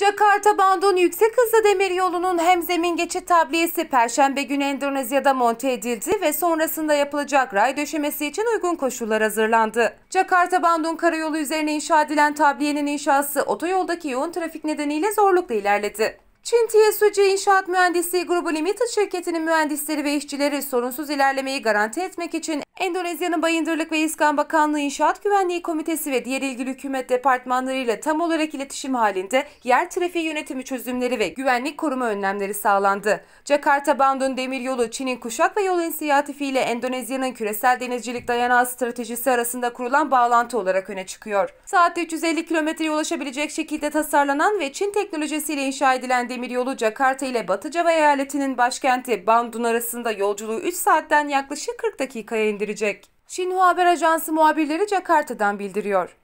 Jakarta Bandung Yüksek Hızlı Demir Yolunun hem zemin geçit tabliyesi Perşembe günü Endonezya'da monte edildi ve sonrasında yapılacak ray döşemesi için uygun koşullar hazırlandı. Jakarta Bandung Karayolu üzerine inşa edilen tabliyenin inşası otoyoldaki yoğun trafik nedeniyle zorlukla ilerledi. Çin TSUC İnşaat Mühendisliği Grubu Limited şirketinin mühendisleri ve işçileri sorunsuz ilerlemeyi garanti etmek için Endonezya'nın Bayındırlık ve İskan Bakanlığı İnşaat Güvenliği Komitesi ve diğer ilgili hükümet departmanlarıyla tam olarak iletişim halinde yer trafiği yönetimi çözümleri ve güvenlik koruma önlemleri sağlandı. Jakarta Bandun Demiryolu Çin'in kuşak ve yol inisiyatifi ile Endonezya'nın küresel denizcilik dayanağı stratejisi arasında kurulan bağlantı olarak öne çıkıyor. Saatte 350 kilometreye ulaşabilecek şekilde tasarlanan ve Çin teknolojisiyle inşa edilen Demiryolu Jakarta ile Batı Java eyaletinin başkenti Bandun arasında yolculuğu 3 saatten yaklaşık 40 dakikaya indirecek. Şinhua Haber Ajansı muhabirleri Jakarta'dan bildiriyor.